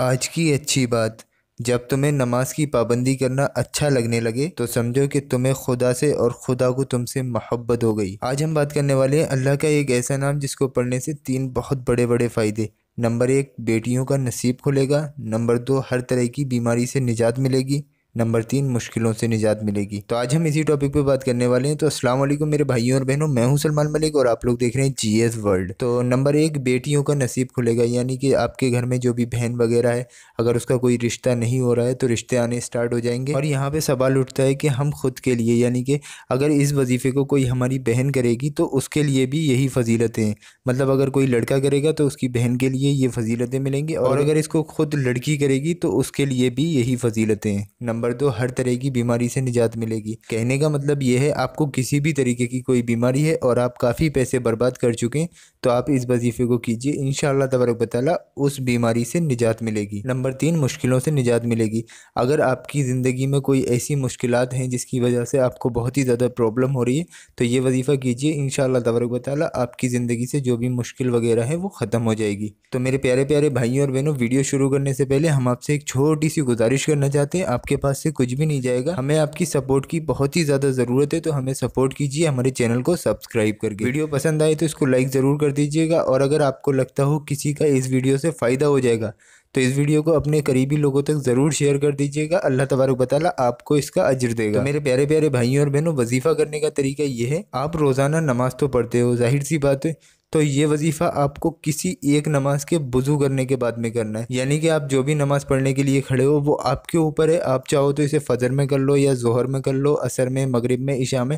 آج کی اچھی بات جب تمہیں نماز کی پابندی کرنا اچھا لگنے لگے تو سمجھو کہ تمہیں خدا سے اور خدا کو تم سے محبت ہو گئی آج ہم بات کرنے والے ہیں اللہ کا ایک ایسا نام جس کو پڑھنے سے تین بہت بڑے بڑے فائدے نمبر ایک بیٹیوں کا نصیب کھلے گا نمبر دو ہر طرح کی بیماری سے نجات ملے گی نمبر تین مشکلوں سے نجات ملے گی تو آج ہم اسی ٹاپک پہ بات کرنے والے ہیں تو السلام علیکم میرے بھائیوں اور بہنوں میں ہوں سلمان ملک اور آپ لوگ دیکھ رہے ہیں جی ایس ورلڈ تو نمبر ایک بیٹیوں کا نصیب کھلے گا یعنی کہ آپ کے گھر میں جو بھی بہن وغیرہ ہے اگر اس کا کوئی رشتہ نہیں ہو رہا ہے تو رشتے آنے اسٹارٹ ہو جائیں گے اور یہاں پہ سوال اٹھتا ہے کہ ہم خود کے لیے یعنی کہ اگر اس وظیفے کو کوئی ہماری بہن کرے گی تو اس کے لیے بھی یہی فضیلتیں مطلب اگر کوئی لڑکا کرے گا تو اس کی بہن کے لیے یہ فضیلتیں ملیں گی اور اگر اس کو خود لڑکی کرے گی تو اس کے لیے بھی یہی فضیلتیں نمبر دو ہر طرح کی بیماری سے نجات ملے گی کہنے کا مطلب یہ ہے آپ کو کسی بھی طریقے کی کوئی بیماری ہے اور آپ کافی پیسے برباد کر چکے تو آپ اس وظیفے کو کیجیے ملے گی اگر آپ کی زندگی میں کوئی ایسی مشکلات ہیں جس کی وجہ سے آپ کو بہت ہی زیادہ پرابلم ہو رہی ہے تو یہ وظیفہ کیجیے انشاءاللہ تبارک بطالہ آپ کی زندگی سے جو بھی مشکل وغیرہ ہے وہ ختم ہو جائے گی تو میرے پیارے پیارے بھائیوں اور بہنوں ویڈیو شروع کرنے سے پہلے ہم آپ سے ایک چھوٹی سی گزارش کرنا چاہتے ہیں آپ کے پاس سے کچھ بھی نہیں جائے گا ہمیں آپ کی کی سپورٹ بہت ہی زیادہ ضرورت ہے تو ہمیں سپورٹ ہمارے چینل کو کو سبسکرائب کر کر ویڈیو پسند آئے تو اس لائک ضرور گا اور اگر آپ کو لگتا ہو کسی کا اس ویڈیو سے فائدہ ہو جائے گا تو اس ویڈیو کو اپنے قریبی لوگوں تک ضرور شیئر کر دیجیے گا اللہ تبارک بطالہ آپ کو اس کا عجر دے گا میرے پیارے پیارے بھائیوں اور بہنوں وظیفہ کرنے کا طریقہ یہ ہے آپ روزانہ نماز تو پڑھتے ہو ظاہر سی بات ہے تو یہ وظیفہ آپ کو کسی ایک نماز کے بزو کرنے کے بعد میں کرنا ہے یعنی کہ آپ جو بھی نماز پڑھنے کے لیے کھڑے ہو وہ آپ کے اوپر ہے آپ چاہو تو اسے فجر میں کر لو یا زہر میں کر لو اثر میں مغرب میں عشاء میں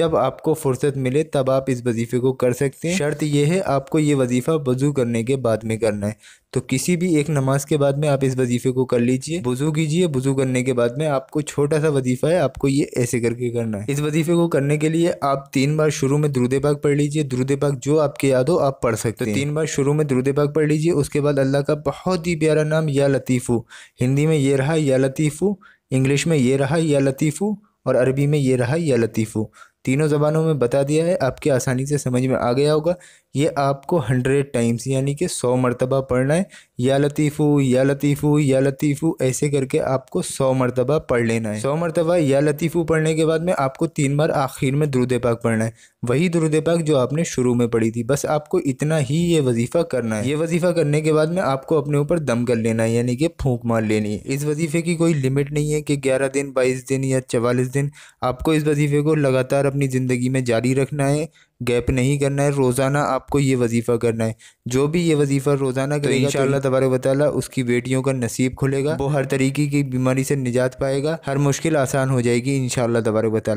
جب آپ کو فرصت ملے تب آپ اس وظیفے کو کر سکتے ہیں شرط یہ ہے آپ کو یہ وظیفہ وضو کرنے کے بعد میں کرنا ہے تو کسی بھی ایک نماز کے بعد میں آپ اس وظیفے کو کر لیجئے بزو کیجئے بزو کرنے کے بعد میں آپ کو چھوٹا سا وظیفہ ہے آپ کو یہ ایسے کر کے کرنا ہے اس وظیفے کو کرنے کے لیے آپ تین بار شروع میں درود پاک پڑھ لیجئے درود پاک جو آپ کے آپ پڑھ سکتے ہیں تین بار شروع میں درود پاک پڑھ لیجئے اس کے بعد اللہ کا بہت ہی پیارا نام یا لطیفو ہندی میں یہ رہا یا لطیفو انگلش میں یہ رہا یا لطیفو اور عربی میں یہ رہا یا لطیفو تینوں زبانوں میں بتا دیا ہے آپ کے آسانی سے سمجھ میں آ گیا ہوگا یہ آپ کو ہنڈریڈ ٹائمز یعنی کہ سو مرتبہ پڑھنا ہے یا لطیفو یا لطیفو یا لطیفو ایسے کر کے آپ کو سو مرتبہ پڑھ لینا ہے سو مرتبہ یا لطیفو پڑھنے کے بعد میں آپ کو تین بار آخر میں درود پاک پڑھنا ہے وہی درود پاک جو آپ نے شروع میں پڑھی تھی بس آپ کو اتنا ہی یہ وظیفہ کرنا ہے یہ وظیفہ کرنے کے بعد میں آپ کو اپنے اوپر دم کر لینا ہے یعنی کہ پھونک مار لینی ہے اس وظیفے کی کوئی لمٹ نہیں ہے کہ گیارہ دن بائیس دن یا چوالیس دن آپ کو اس وظیفے کو لگاتار اپنی زندگی میں جاری رکھنا ہے گیپ نہیں کرنا ہے روزانہ آپ آپ کو یہ وظیفہ کرنا ہے جو بھی یہ وظیفہ روزانہ ان شاء اللہ تبارک و تعالی اس کی بیٹیوں کا نصیب کھلے گا وہ ہر طریقے کی بیماری سے نجات پائے گا ہر مشکل آسان ہو جائے گی ان شاء اللہ تبارک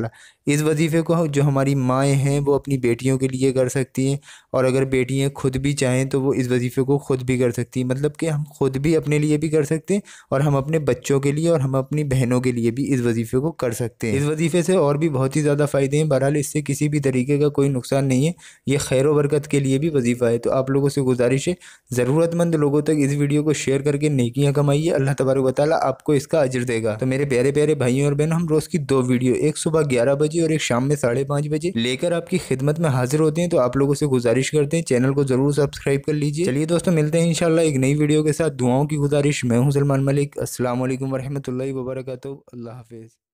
اس وظیفے کو جو ہماری مائیں ہیں وہ اپنی بیٹیوں کے لیے کر سکتی ہیں اور اگر بیٹیاں خود بھی چاہیں تو وہ اس وظیفے کو خود بھی کر سکتی ہیں مطلب کہ ہم خود بھی اپنے لیے بھی کر سکتے ہیں اور ہم اپنے بچوں کے لیے اور ہم اپنی بہنوں کے لیے بھی اس وظیفے کو کر سکتے ہیں اس وظیفے سے اور بھی بہت ہی زیادہ فائدے ہیں بہرحال اس سے کسی بھی طریقے کا کوئی نقصان نہیں ہے یہ خیر و برکت کے لیے بھی وظیفہ ہے تو آپ لوگوں سے گزارش ہے ضرورت مند لوگوں تک اس ویڈیو کو شیئر کر کے نیکیاں کمائیے اللہ تبارک و تعالیٰ آپ کو اس کا اجر دے گا تو میرے پیارے پیارے بھائیوں اور بہنوں ہم روز کی دو ویڈیو ایک صبح گیارہ بجے اور ایک شام میں ساڑھے پانچ بجے لے کر آپ کی خدمت میں حاضر ہوتے ہیں تو آپ لوگوں سے گزارش کرتے ہیں چینل کو ضرور سبسکرائب کر لیجیے چلیے دوستوں ملتے ہیں ان ایک نئی ویڈیو کے ساتھ دعاؤں کی گزارش میں ہوں سلمان ملک السلام علیکم و اللہ وبرکاتہ اللہ حافظ